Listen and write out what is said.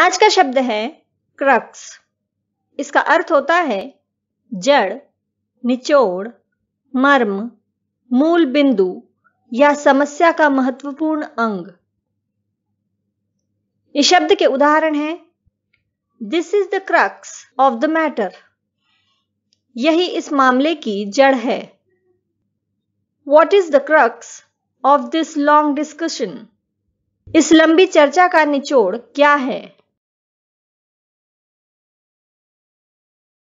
आज का शब्द है क्रक्स इसका अर्थ होता है जड़ निचोड़ मर्म मूल बिंदु या समस्या का महत्वपूर्ण अंग इस शब्द के उदाहरण हैं this is the crux of the matter यही इस मामले की जड़ है what is the crux of this long discussion इस लंबी चर्चा का निचोड़ क्या है